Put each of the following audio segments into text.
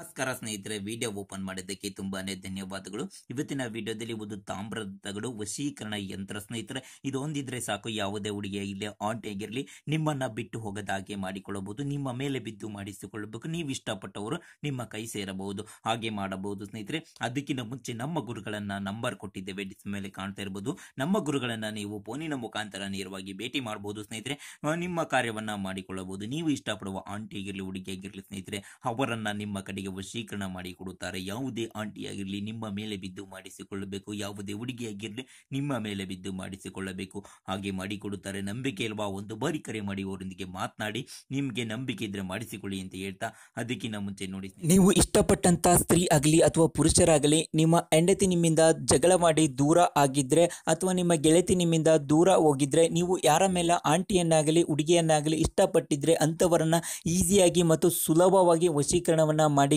ನಮಸ್ಕಾರ ಸ್ನೇಹಿತರೆ video open ಮಾಡಿದ್ದಕ್ಕೆ ತುಂಬಾನೇ ಧನ್ಯವಾದಗಳು ಇವತ್ತಿನ ವಿಡಿಯೋದಲ್ಲಿ ಒಂದು ತಾಮ್ರದ ತಗಡು ವಶೀಕರಣ ಯಂತ್ರ ಸ್ನೇಹಿತರೆ ಇದು ಒಂದಿದ್ರೆ ಸಾಕು ಯಾವುದೇ ಹುಡುಗಿಯಾಗಿರಲಿ ಆಂಟಿ ಆಗಿರಲಿ ನಿಮ್ಮನ್ನ ಬಿಟ್ಟು ಹೋಗದ ಹಾಗೆ ಮಾಡಿಕೊಳ್ಳಬಹುದು ನಿಮ್ಮ ಮೇಲೆ ಬಿದ್ದು ಮಾಡಿಸಿಕೊಳ್ಳಬೇಕು ನೀವು ಇಷ್ಟಪಟ್ಟವರು ನಿಮ್ಮ ಕೈ ಸೇರಬಹುದು ಹಾಗೆ ಮಾಡಬಹುದು ಸ್ನೇಹಿತರೆ ಅದಕ್ಕಿಂತ ಮುಂಚೆ ನಮ್ಮ ಗುರುಗಳನ್ನ ನಂಬರ್ ಕೊಟ್ಟಿದ್ದೇವೆ ಮೇಲೆ ಕಾಣ್ತಾ ಇರಬಹುದು ನಮ್ಮ ಗುರುಗಳನ್ನ ನೀವು ಫೋನಿನ ಮುಖಾಂತರ ನೇರವಾಗಿ ಭೇಟಿ ಮಾಡಬಹುದು ಸ್ನೇಹಿತರೆ ನಿಮ್ಮ ಕಾರ್ಯವನ್ನ ಮಾಡಿಕೊಳ್ಳಬಹುದು ನೀವು ಇಷ್ಟಪಡುವ ಆಂಟಿ ಆಗಿರಲಿ ಹುಡುಗಿಯಾಗಿರಲಿ ಸ್ನೇಹಿತರೆ ಅವರನ್ನ ನಿಮ್ಮ ಕಡೆಗೆ ನಿಮಗೆ ವಶೀಕರಣ ಮಾಡಿಕೊಡುತ್ತಾರೆ ಯಾವುದೇ ಆಂಟಿಯಾಗಿರಲಿ ನಿಮ್ಮ ಮೇಲೆ ಬಿದ್ದು ಮಾಡಿಸಿಕೊಳ್ಳಬೇಕು ಯಾವುದೇ ಹುಡುಗಿಯಾಗಿರಲಿ ನಿಮ್ಮ ಮೇಲೆ ಬಿದ್ದು ಮಾಡಿಸಿಕೊಳ್ಳಬೇಕು ಹಾಗೆ ಮಾಡಿಕೊಡುತ್ತಾರೆ ನಂಬಿಕೆ ಇಲ್ವಾ ಒಂದು ಬಾರಿ ಕರೆ ಮಾಡಿ ಅವರೊಂದಿಗೆ ಮಾತನಾಡಿ ನಿಮಗೆ ನಂಬಿಕೆ ಇದ್ರೆ ಮಾಡಿಸಿಕೊಳ್ಳಿ ಅಂತ ಹೇಳ್ತಾ ಅದಕ್ಕಿಂತ ಮುಂಚೆ ನೋಡಿ ನೀವು ಇಷ್ಟಪಟ್ಟಂತ ಸ್ತ್ರೀ ಆಗಲಿ ಅಥವಾ ಪುರುಷರಾಗಲಿ ನಿಮ್ಮ ಹೆಂಡತಿ ನಿಮ್ಮಿಂದ ಜಗಳ ಮಾಡಿ ದೂರ ಆಗಿದ್ರೆ ಅಥವಾ ನಿಮ್ಮ ಗೆಳತಿ ನಿಮ್ಮಿಂದ ದೂರ ಹೋಗಿದ್ರೆ ನೀವು ಯಾರ ಮೇಲೆ ಆಂಟಿಯನ್ನಾಗಲಿ ಹುಡುಗಿಯನ್ನಾಗಲಿ ಇಷ್ಟಪಟ್ಟಿದ್ರೆ ಅಂಥವರನ್ನ ಈಸಿಯಾಗಿ ಮತ್ತು ಸುಲಭವಾಗಿ ವಶೀಕರಣವನ್ನ ಮಾಡಿ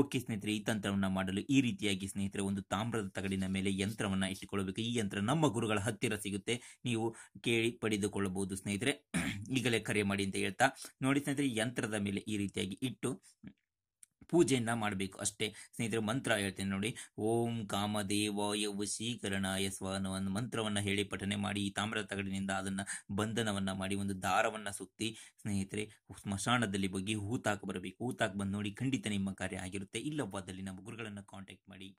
ಓಕೆ ಸ್ನೇಹಿತರೆ ಈ ತಂತ್ರವನ್ನ ಮಾಡಲು ಈ ರೀತಿಯಾಗಿ ಸ್ನೇಹಿತರೆ ಒಂದು ತಾಮ್ರದ ತಗಡಿನ ಮೇಲೆ ಯಂತ್ರವನ್ನ ಇಟ್ಟುಕೊಳ್ಳಬೇಕು ಈ ಯಂತ್ರ ನಮ್ಮ ಗುರುಗಳ ಹತ್ತಿರ ಸಿಗುತ್ತೆ ನೀವು ಕೇಳಿ ಪಡೆದುಕೊಳ್ಳಬಹುದು ಸ್ನೇಹಿತರೆ ಈಗಲೇ ಕರೆ ಮಾಡಿ ಅಂತ ಹೇಳ್ತಾ ನೋಡಿ ಸ್ನೇಹಿತರೆ ಯಂತ್ರದ ಮೇಲೆ ಈ ರೀತಿಯಾಗಿ ಇಟ್ಟು ಪೂಜೆಯನ್ನು ಮಾಡಬೇಕು ಅಷ್ಟೇ ಸ್ನೇಹಿತರೆ ಮಂತ್ರ ಹೇಳ್ತೇನೆ ನೋಡಿ ಓಂ ಕಾಮದೇವಾಯ ವಶೀಕರಣಾಯ ಸ್ವ ಅನ್ನೋ ಒಂದು ಮಂತ್ರವನ್ನು ಹೇಳಿ ಪಠನೆ ಮಾಡಿ ಈ ತಾಮ್ರ ತಗಡಿನಿಂದ ಅದನ್ನು ಬಂಧನವನ್ನು ಮಾಡಿ ಒಂದು ದಾರವನ್ನು ಸುತ್ತಿ ಸ್ನೇಹಿತರೆ ಸ್ಮಶಾನದಲ್ಲಿ ಬಗ್ಗೆ ಹೂತಾಕ ಬರಬೇಕು ಹೂತಾಕ ಬಂದು ನೋಡಿ ಖಂಡಿತ ನಿಮ್ಮ ಕಾರ್ಯ ಆಗಿರುತ್ತೆ ಇಲ್ಲವಾದಲ್ಲಿ ನಮ್ಮ ಗುರುಗಳನ್ನು ಕಾಂಟ್ಯಾಕ್ಟ್ ಮಾಡಿ